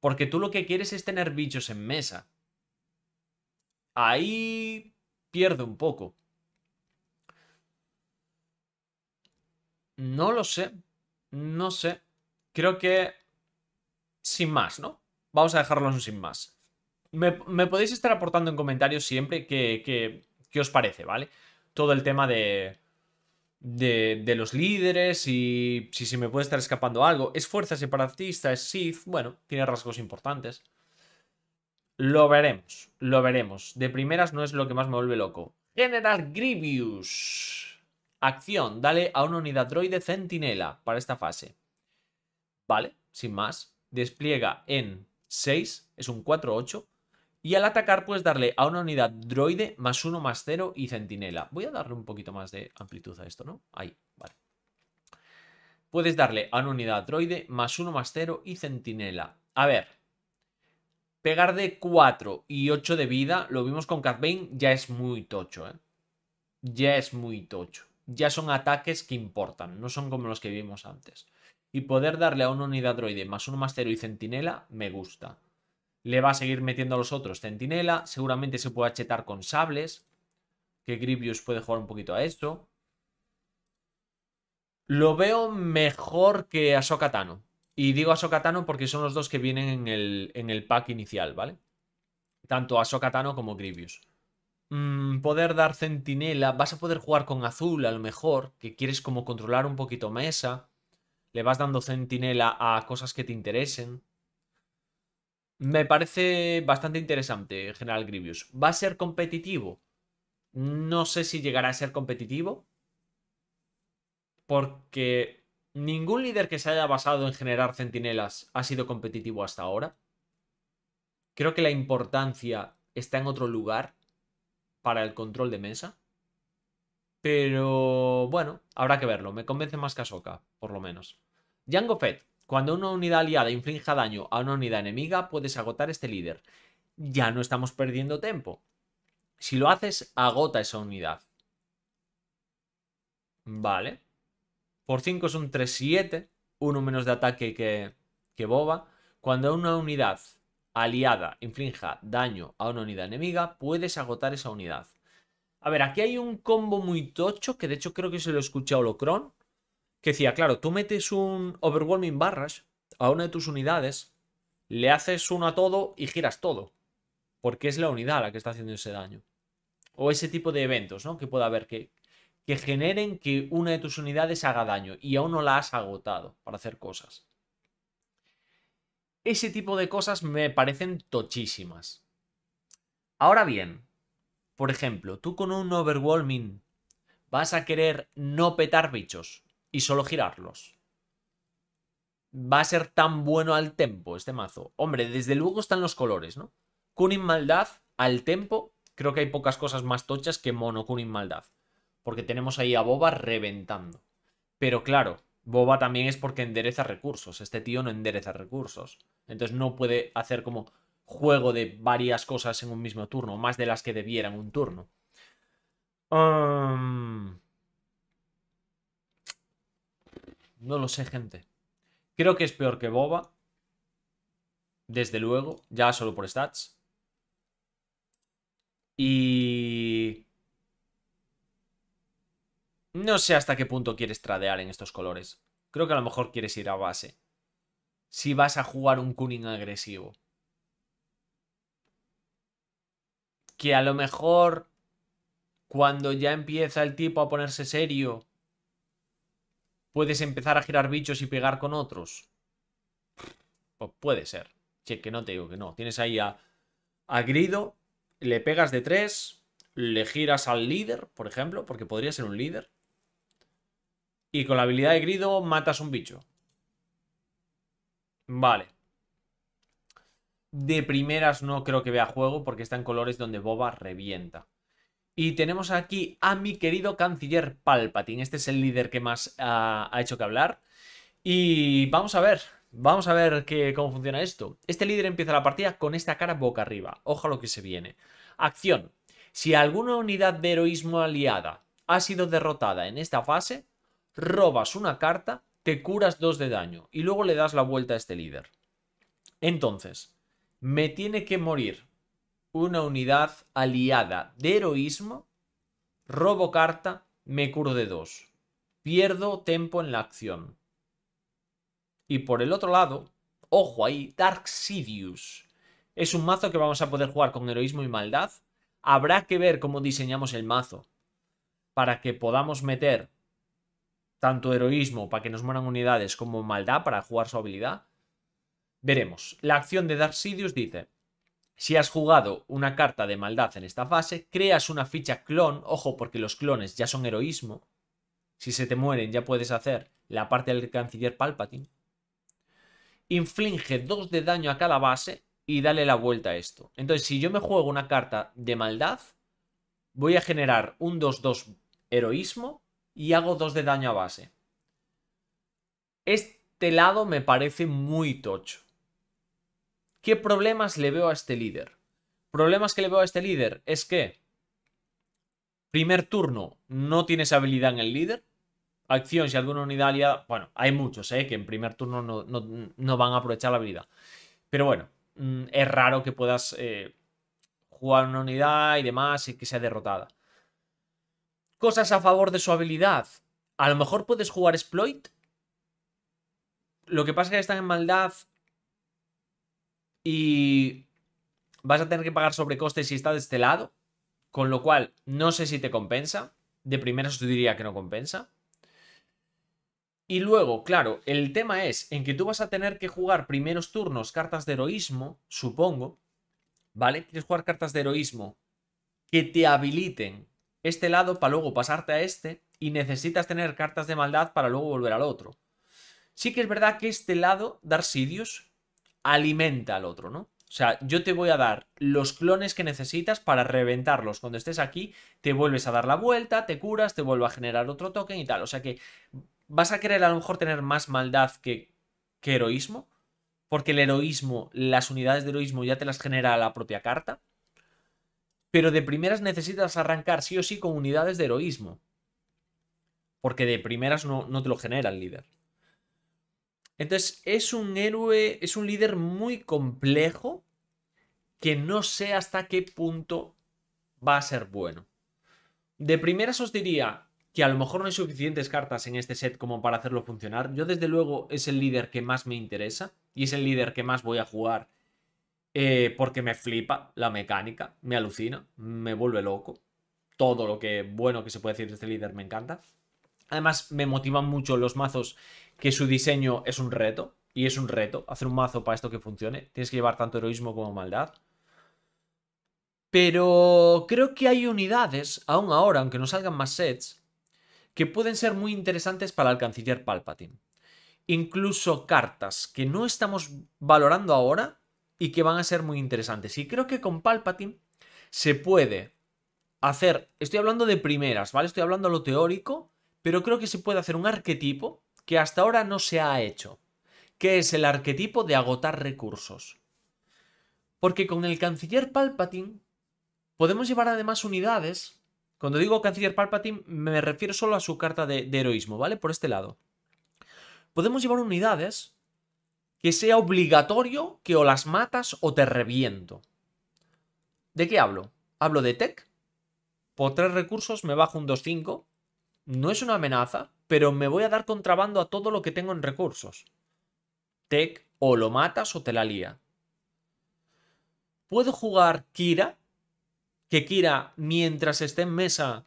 Porque tú lo que quieres es tener bichos en mesa. Ahí pierde un poco. No lo sé. No sé. Creo que... Sin más, ¿no? Vamos a dejarlo sin más. Me, podéis estar aportando en comentarios siempre qué que, que os parece, ¿vale? todo el tema de, los líderes y si se me puede estar escapando algo. Es fuerza separatista, es Sith, bueno, tiene rasgos importantes. Lo veremos, lo veremos. De primeras no es lo que más me vuelve loco. General Grievous. Acción, dale a una unidad droide centinela para esta fase. Vale, sin más. Despliega en 6, es un 4-8. Y al atacar puedes darle a una unidad droide más uno, más cero y centinela. Voy a darle un poquito más de amplitud a esto, ¿no? Ahí, vale. Puedes darle a una unidad droide más uno, más cero y centinela. A ver. Pegar de 4 y 8 de vida, lo vimos con Catbane, ya es muy tocho, ¿eh? Ya es muy tocho. Ya son ataques que importan, no son como los que vimos antes. Y poder darle a una unidad droide más uno, más cero y centinela, me gusta. Le va a seguir metiendo a los otros centinela. Seguramente se puede chetar con sables. Que Grievous puede jugar un poquito a esto. Lo veo mejor que a Sokatano. Y digo a Sokatano porque son los dos que vienen en el, en el pack inicial, ¿vale? Tanto a Sokatano como Grievous. Mm, poder dar centinela. Vas a poder jugar con azul, a lo mejor. Que quieres como controlar un poquito mesa. Le vas dando centinela a cosas que te interesen. Me parece bastante interesante General Grievous. ¿Va a ser competitivo? No sé si llegará a ser competitivo. Porque ningún líder que se haya basado en generar centinelas ha sido competitivo hasta ahora. Creo que la importancia está en otro lugar para el control de mesa. Pero bueno, habrá que verlo. Me convence más Kasoka, por lo menos. Jango Fett. Cuando una unidad aliada inflinja daño a una unidad enemiga, puedes agotar este líder. Ya no estamos perdiendo tiempo. Si lo haces, agota esa unidad. Vale. Por 5 es un 3-7, uno menos de ataque que, Boba. Cuando una unidad aliada inflinja daño a una unidad enemiga, puedes agotar esa unidad. A ver, aquí hay un combo muy tocho, que de hecho creo que se lo escucha a Holocron, que decía, claro, tú metes un overwhelming barrage a una de tus unidades, le haces uno a todo y giras todo, porque es la unidad la que está haciendo ese daño. O ese tipo de eventos, ¿no? Que pueda haber que, que generen que una de tus unidades haga daño y aún no la has agotado para hacer cosas. Ese tipo de cosas me parecen tochísimas. Ahora bien, por ejemplo, tú con un overwhelming vas a querer no petar bichos y solo girarlos. Va a ser tan bueno al tempo este mazo. Hombre, desde luego están los colores, ¿no? Kunin Maldad al tempo. Creo que hay pocas cosas más tochas que mono Kunin Maldad. Porque tenemos ahí a Boba reventando. Pero claro, Boba también es porque endereza recursos. Este tío no endereza recursos. Entonces no puede hacer como juego de varias cosas en un mismo turno, más de las que debiera en un turno. Um, No lo sé, gente. Creo que es peor que Boba. Desde luego, ya solo por stats. Y... No sé hasta qué punto quieres tradear en estos colores. Creo que a lo mejor quieres ir a base. Si vas a jugar un Kuning agresivo. Que a lo mejor cuando ya empieza el tipo a ponerse serio puedes empezar a girar bichos y pegar con otros? Pues puede ser. Che, que no te digo que no. Tienes ahí a, a Grido, le pegas de tres, le giras al líder, por ejemplo, porque podría ser un líder. Y con la habilidad de Grido matas un bicho. Vale. De primeras no creo que vea juego porque está en colores donde Boba revienta. Y tenemos aquí a mi querido canciller Palpatine. Este es el líder que más ah, ha, hecho que hablar. Y vamos a ver, vamos a ver cómo funciona esto. Este líder empieza la partida con esta cara boca arriba. Ojalá lo que se viene. Acción. Si alguna unidad de heroísmo aliada ha sido derrotada en esta fase, robas una carta, te curas dos de daño y luego le das la vuelta a este líder. Entonces, me tiene que morir una unidad aliada de heroísmo, robo carta, me curo de dos. Pierdo tiempo en la acción. Y por el otro lado, ojo ahí, Dark Sidious. Es un mazo que vamos a poder jugar con heroísmo y maldad. Habrá que ver cómo diseñamos el mazo para que podamos meter tanto heroísmo para que nos mueran unidades como maldad para jugar su habilidad. Veremos. La acción de Dark Sidious dice: si has jugado una carta de maldad en esta fase, creas una ficha clon, ojo porque los clones ya son heroísmo. Si se te mueren ya puedes hacer la parte del canciller Palpatine. Inflige 2 de daño a cada base y dale la vuelta a esto. Entonces, si yo me juego una carta de maldad, voy a generar un 2-2 heroísmo y hago dos de daño a base. Este lado me parece muy tocho. ¿Qué problemas le veo a este líder? Problemas que le veo a este líder es que primer turno no tienes habilidad en el líder. Acción, si alguna unidad aliada... Bueno, hay muchos, ¿eh? Que en primer turno no, van a aprovechar la habilidad. Pero bueno, mm, es raro que puedas eh, jugar una unidad y demás y que sea derrotada. Cosas a favor de su habilidad. A lo mejor puedes jugar exploit. Lo que pasa es que están en maldad y vas a tener que pagar sobrecostes si está de este lado, con lo cual no sé si te compensa. De primeras te diría que no compensa. Y luego, claro, el tema es en que tú vas a tener que jugar primeros turnos cartas de heroísmo, supongo, ¿vale? Quieres jugar cartas de heroísmo que te habiliten este lado para luego pasarte a este y necesitas tener cartas de maldad para luego volver al otro. Sí que es verdad que este lado, dar alimenta al otro, ¿no? O sea, yo te voy a dar los clones que necesitas para reventarlos. Cuando estés aquí, te vuelves a dar la vuelta, te curas, te vuelvo a generar otro token y tal. O sea que vas a querer a lo mejor tener más maldad que, heroísmo, porque el heroísmo, las unidades de heroísmo ya te las genera la propia carta. Pero de primeras necesitas arrancar sí o sí con unidades de heroísmo. Porque de primeras no, no te lo genera el líder. Entonces es un héroe, es un líder muy complejo que no sé hasta qué punto va a ser bueno. De primeras os diría que a lo mejor no hay suficientes cartas en este set como para hacerlo funcionar. Yo desde luego es el líder que más me interesa y es el líder que más voy a jugar eh, porque me flipa la mecánica, me alucina, me vuelve loco. Todo lo que bueno que se puede decir de este líder me encanta. Además me motivan mucho los mazos que su diseño es un reto. Y es un reto hacer un mazo para esto que funcione. Tienes que llevar tanto heroísmo como maldad. Pero creo que hay unidades, aún ahora, aunque no salgan más sets, que pueden ser muy interesantes para el canciller Palpatine. Incluso cartas que no estamos valorando ahora y que van a ser muy interesantes. Y creo que con Palpatine se puede hacer, estoy hablando de primeras, ¿vale? Estoy hablando de lo teórico, pero creo que se puede hacer un arquetipo que hasta ahora no se ha hecho, que es el arquetipo de agotar recursos. Porque con el canciller Palpatine podemos llevar además unidades. Cuando digo canciller Palpatine me refiero solo a su carta de, heroísmo, ¿vale? Por este lado. Podemos llevar unidades que sea obligatorio que o las matas o te reviento. ¿De qué hablo? Hablo de tech. Por tres recursos me bajo un 2-5. No es una amenaza pero me voy a dar contrabando a todo lo que tengo en recursos. Tech, o lo matas o te la lía. ¿Puedo jugar Kira? Que Kira, mientras esté en mesa,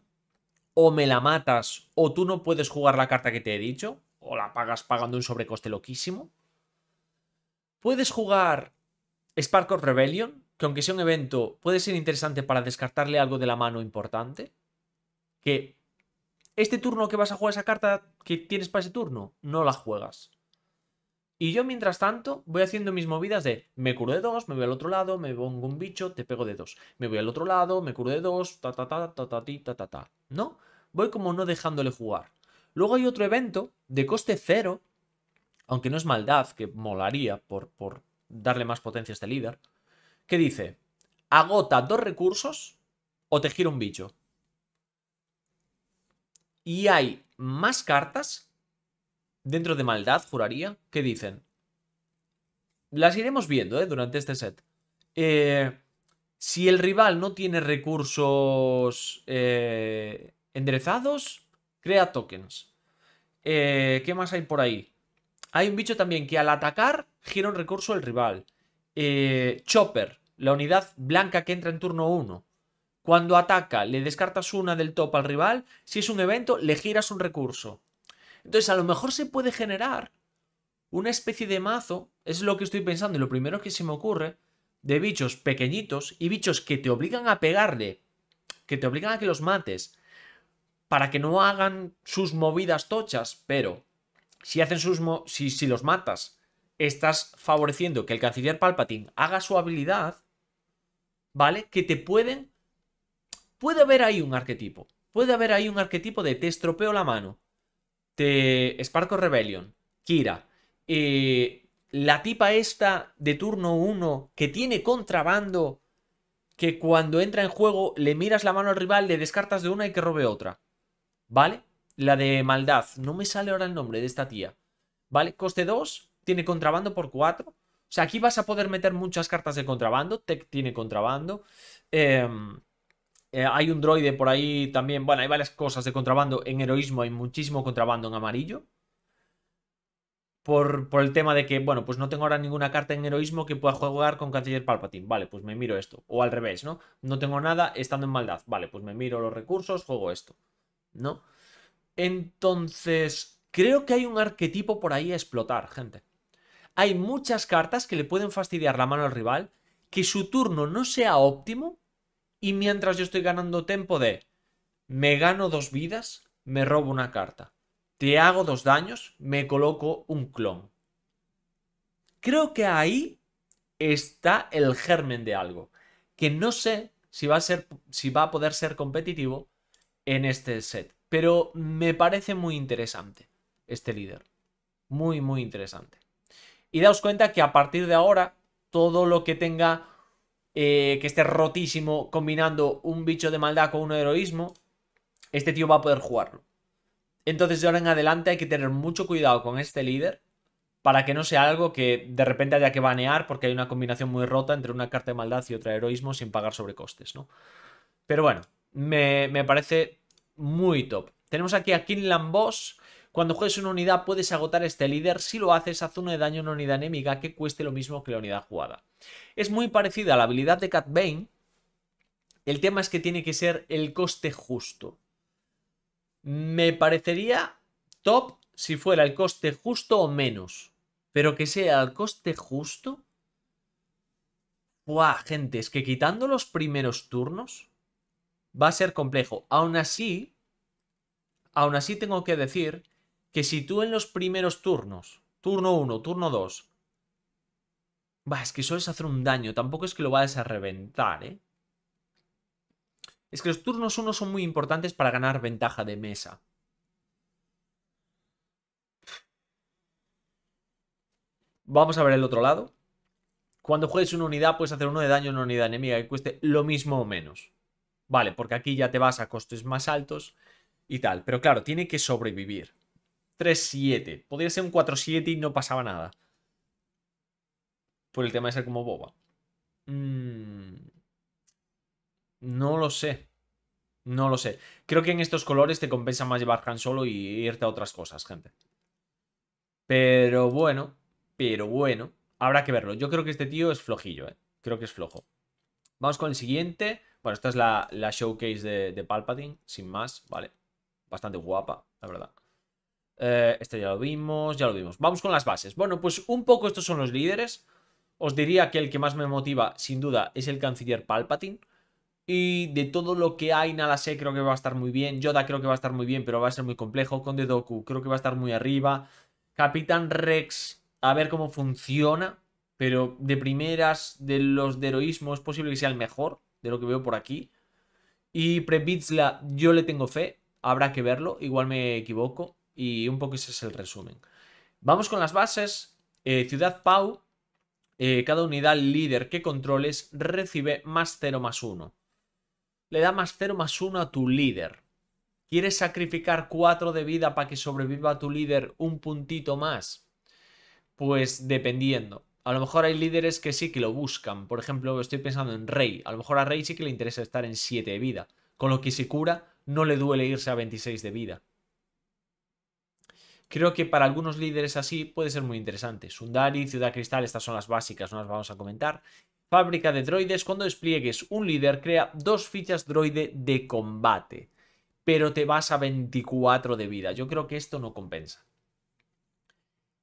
o me la matas, o tú no puedes jugar la carta que te he dicho, o la pagas pagando un sobrecoste loquísimo. Puedes jugar Spark of Rebellion, que aunque sea un evento, puede ser interesante para descartarle algo de la mano importante. Que este turno que vas a jugar esa carta que tienes para ese turno, no la juegas. Y yo, mientras tanto, voy haciendo mis movidas de me curo de dos, me voy al otro lado, me pongo un bicho, te pego de dos. Me voy al otro lado, me curo de dos, ta ta ta ta ta ta ta ta. ¿No? Voy como no dejándole jugar. Luego hay otro evento de coste cero, aunque no es maldad, que molaría por, por darle más potencia a este líder, que dice, agota dos recursos o te giro un bicho. Y hay más cartas dentro de Maldad, juraría, que dicen. Las iremos viendo eh, durante este set. Eh, si el rival no tiene recursos eh, enderezados, crea tokens. ¿Qué más hay por ahí? Hay un bicho también que al atacar gira un recurso al rival. Chopper, la unidad blanca que entra en turno 1. Cuando ataca, le descartas una del top al rival. Si es un evento, le giras un recurso. Entonces, a lo mejor se puede generar una especie de mazo, es lo que estoy pensando y lo primero que se me ocurre, de bichos pequeñitos y bichos que te obligan a pegarle, que te obligan a que los mates, para que no hagan sus movidas tochas, pero si, hacen sus si, si los matas, estás favoreciendo que el canciller Palpatine haga su habilidad, ¿vale? Que te pueden puede haber ahí un arquetipo. Puede haber ahí un arquetipo de te estropeo la mano. Te. Sparko Rebellion. Kira. Eh, la tipa esta de turno 1 que tiene contrabando. Que cuando entra en juego le miras la mano al rival, le descartas de una y que robe otra. ¿Vale? La de maldad. No me sale ahora el nombre de esta tía. ¿Vale? Coste 2. Tiene contrabando por 4. O sea, aquí vas a poder meter muchas cartas de contrabando. Tech tiene contrabando. Eh, eh, hay un droide por ahí también. Bueno, hay varias cosas de contrabando. En heroísmo hay muchísimo contrabando en amarillo. Por, por, el tema de que, bueno, pues no tengo ahora ninguna carta en heroísmo que pueda jugar con Canciller Palpatine. Vale, pues me miro esto. O al revés, ¿no? No tengo nada estando en maldad. Vale, pues me miro los recursos, juego esto. ¿No? Entonces, creo que hay un arquetipo por ahí a explotar, gente. Hay muchas cartas que le pueden fastidiar la mano al rival, que su turno no sea óptimo y mientras yo estoy ganando tiempo de me gano dos vidas, me robo una carta. Te hago dos daños, me coloco un clon. Creo que ahí está el germen de algo. Que no sé si va a, ser, si va a poder ser competitivo en este set. Pero me parece muy interesante este líder. Muy, muy interesante. Y daos cuenta que a partir de ahora, todo lo que tenga eh, que esté rotísimo combinando un bicho de maldad con un heroísmo, este tío va a poder jugarlo. Entonces de ahora en adelante hay que tener mucho cuidado con este líder para que no sea algo que de repente haya que banear porque hay una combinación muy rota entre una carta de maldad y otra de heroísmo sin pagar sobrecostes, ¿no? Pero bueno, me, me parece muy top. Tenemos aquí a Kinlan Boss, cuando juegues una unidad puedes agotar este líder. Si lo haces, haz uno de daño a una unidad enemiga que cueste lo mismo que la unidad jugada. Es muy parecida a la habilidad de Cat Bane. El tema es que tiene que ser el coste justo. Me parecería top si fuera el coste justo o menos. Pero que sea el coste justo. Buah, gente, es que quitando los primeros turnos va a ser complejo. Aún así, aún así tengo que decir que si tú en los primeros turnos, turno 1, turno 2, va, es que sueles hacer un daño, tampoco es que lo vayas a reventar, ¿eh? Es que los turnos 1 son muy importantes para ganar ventaja de mesa. Vamos a ver el otro lado. Cuando juegues una unidad, puedes hacer uno de daño en una unidad enemiga que cueste lo mismo o menos. Vale, porque aquí ya te vas a costes más altos y tal. Pero claro, tiene que sobrevivir. 3-7. Podría ser un 4-7 y no pasaba nada. Por el tema de ser como boba. Mm, no lo sé. No lo sé. Creo que en estos colores te compensa más llevar tan Solo y irte a otras cosas, gente. Pero bueno, pero bueno. Habrá que verlo. Yo creo que este tío es flojillo, ¿eh? Creo que es flojo. Vamos con el siguiente. Bueno, esta es la, la showcase de, de Palpatine, sin más, ¿vale? Bastante guapa, la verdad. Eh, este ya lo vimos, ya lo vimos. Vamos con las bases. Bueno, pues un poco estos son los líderes. Os diría que el que más me motiva, sin duda, es el canciller Palpatine. Y de todo lo que hay, sé, creo que va a estar muy bien. Yoda creo que va a estar muy bien, pero va a ser muy complejo. Conde Doku creo que va a estar muy arriba. Capitán Rex, a ver cómo funciona. Pero de primeras, de los de heroísmo, es posible que sea el mejor de lo que veo por aquí. Y Prebitzla, yo le tengo fe. Habrá que verlo. Igual me equivoco. Y un poco ese es el resumen. Vamos con las bases. Eh, Ciudad Pau, eh, cada unidad líder que controles recibe más 0 más 1. Le da más 0 más 1 a tu líder. ¿Quieres sacrificar 4 de vida para que sobreviva tu líder un puntito más? Pues dependiendo. A lo mejor hay líderes que sí que lo buscan. Por ejemplo, estoy pensando en Rey. A lo mejor a Rey sí que le interesa estar en 7 de vida. Con lo que si cura, no le duele irse a 26 de vida. Creo que para algunos líderes así puede ser muy interesante. Sundari, Ciudad Cristal, estas son las básicas, no las vamos a comentar. Fábrica de droides, cuando despliegues un líder, crea dos fichas droide de combate, pero te vas a 24 de vida. Yo creo que esto no compensa.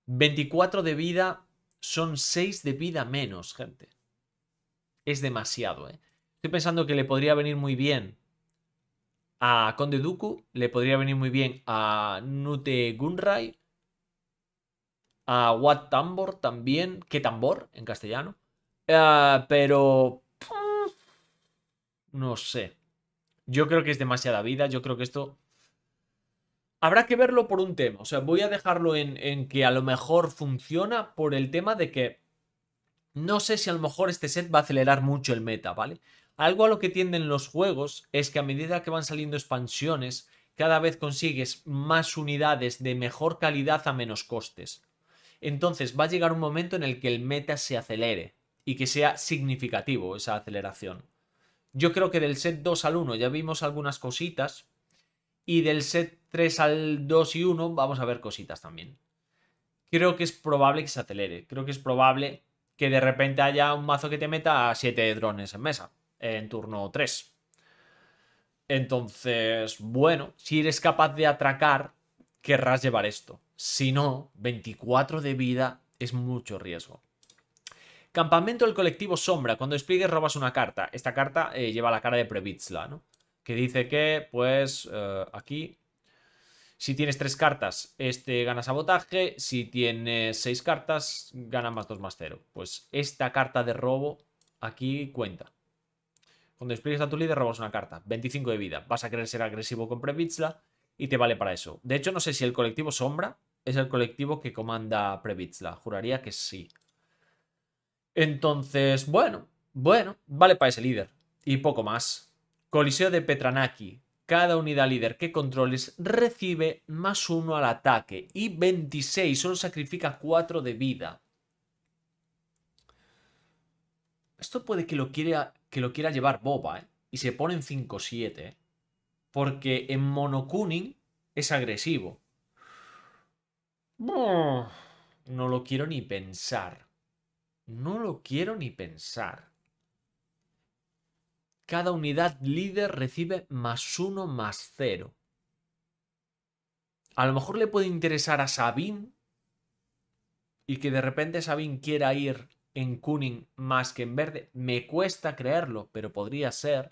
24 de vida son 6 de vida menos, gente. Es demasiado, ¿eh? Estoy pensando que le podría venir muy bien a Conde Duku le podría venir muy bien a Nute Gunrai. a Wat Tambor también, ¿Qué tambor en castellano, eh, pero no sé. Yo creo que es demasiada vida, yo creo que esto habrá que verlo por un tema, o sea, voy a dejarlo en, en que a lo mejor funciona por el tema de que no sé si a lo mejor este set va a acelerar mucho el meta, ¿vale? Algo a lo que tienden los juegos es que a medida que van saliendo expansiones, cada vez consigues más unidades de mejor calidad a menos costes. Entonces va a llegar un momento en el que el meta se acelere y que sea significativo esa aceleración. Yo creo que del set 2 al 1 ya vimos algunas cositas y del set 3 al 2 y 1 vamos a ver cositas también. Creo que es probable que se acelere, creo que es probable que de repente haya un mazo que te meta a 7 drones en mesa en turno 3. Entonces, bueno, si eres capaz de atracar, querrás llevar esto. Si no, 24 de vida es mucho riesgo. Campamento del colectivo Sombra. Cuando despliegues robas una carta. Esta carta eh, lleva la cara de Previtzla, ¿no? Que dice que, pues, eh, aquí... Si tienes tres cartas, este gana sabotaje. Si tienes seis cartas, gana más 2 más 0. Pues esta carta de robo aquí cuenta. Cuando expliques a tu líder, robas una carta. 25 de vida. Vas a querer ser agresivo con Previtzla y te vale para eso. De hecho, no sé si el colectivo Sombra es el colectivo que comanda Previtzla. Juraría que sí. Entonces, bueno, bueno, vale para ese líder. Y poco más. Coliseo de Petranaki. Cada unidad líder que controles recibe más uno al ataque y 26, solo sacrifica 4 de vida. Esto puede que lo quiera que lo quiera llevar Boba, ¿eh? Y se pone en 5-7, ¿eh? Porque en monokuning es agresivo. No lo quiero ni pensar. No lo quiero ni pensar. Cada unidad líder recibe más uno más cero. A lo mejor le puede interesar a Sabine y que de repente Sabine quiera ir en Kuning más que en verde. Me cuesta creerlo, pero podría ser.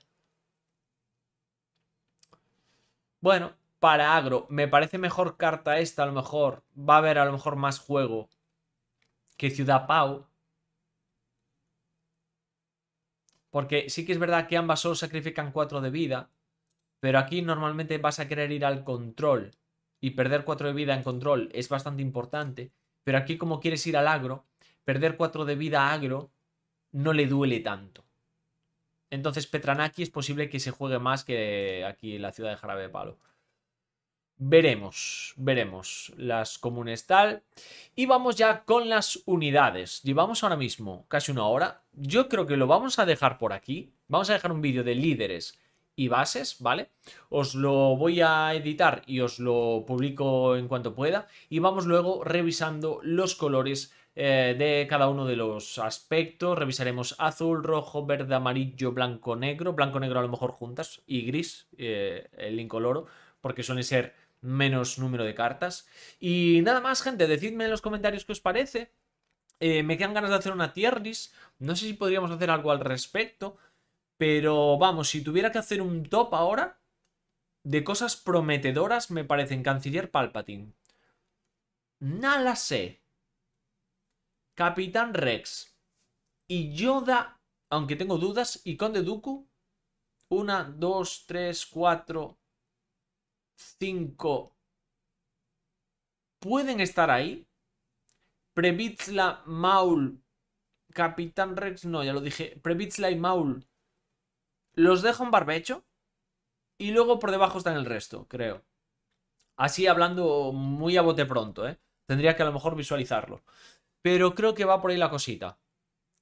Bueno, para agro, me parece mejor carta esta, a lo mejor. Va a haber a lo mejor más juego que Ciudad Pau. Porque sí que es verdad que ambas solo sacrifican 4 de vida. Pero aquí normalmente vas a querer ir al control. Y perder 4 de vida en control es bastante importante. Pero aquí como quieres ir al agro, perder 4 de vida a agro no le duele tanto. Entonces Petranaki es posible que se juegue más que aquí en la ciudad de Jarabe de Palo. Veremos, veremos las comunes tal. Y vamos ya con las unidades. Llevamos ahora mismo casi una hora. Yo creo que lo vamos a dejar por aquí. Vamos a dejar un vídeo de líderes y bases, ¿vale? Os lo voy a editar y os lo publico en cuanto pueda. Y vamos luego revisando los colores eh, de cada uno de los aspectos. Revisaremos azul, rojo, verde, amarillo, blanco, negro. Blanco, negro a lo mejor juntas y gris, eh, el incoloro, porque suele ser menos número de cartas. Y nada más, gente, decidme en los comentarios que os parece. Eh, me quedan ganas de hacer una tier No sé si podríamos hacer algo al respecto. Pero vamos, si tuviera que hacer un top ahora de cosas prometedoras, me parecen Canciller Palpatine. Nada sé. Capitán Rex y Yoda, aunque tengo dudas, y Conde Dooku. Una, dos, tres, cuatro, cinco. Pueden estar ahí. la Maul, Capitán Rex, no, ya lo dije. Previtzla y Maul. Los dejo en barbecho. Y luego por debajo están el resto, creo. Así hablando muy a bote pronto, ¿eh? Tendría que a lo mejor visualizarlo. Pero creo que va por ahí la cosita.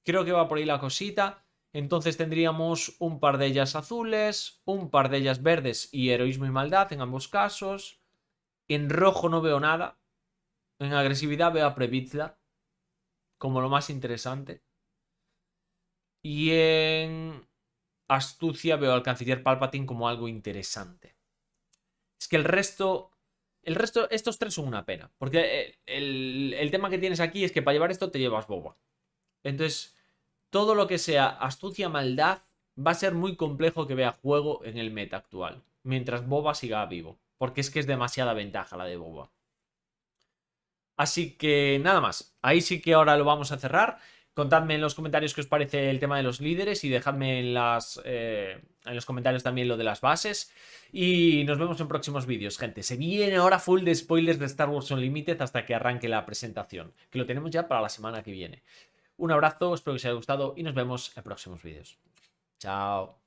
Creo que va por ahí la cosita. Entonces tendríamos un par de ellas azules, un par de ellas verdes y heroísmo y maldad en ambos casos. En rojo no veo nada. En agresividad veo a Previtzla. como lo más interesante. Y en astucia veo al canciller Palpatine como algo interesante. Es que el resto el resto, estos tres son una pena. Porque eh, el, el tema que tienes aquí es que para llevar esto te llevas boba. Entonces, todo lo que sea astucia, maldad, va a ser muy complejo que vea juego en el meta actual. Mientras boba siga vivo. Porque es que es demasiada ventaja la de boba. Así que nada más. Ahí sí que ahora lo vamos a cerrar. Contadme en los comentarios qué os parece el tema de los líderes y dejadme en, las, eh, en los comentarios también lo de las bases. Y nos vemos en próximos vídeos, gente. Se viene ahora full de spoilers de Star Wars Unlimited hasta que arranque la presentación, que lo tenemos ya para la semana que viene. Un abrazo, espero que os haya gustado y nos vemos en próximos vídeos. Chao.